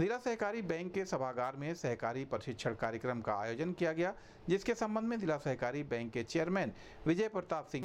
जिला सहकारी बैंक के सभागार में सहकारी प्रशिक्षण कार्यक्रम का आयोजन किया गया जिसके संबंध में जिला सहकारी बैंक के चेयरमैन विजय प्रताप सिंह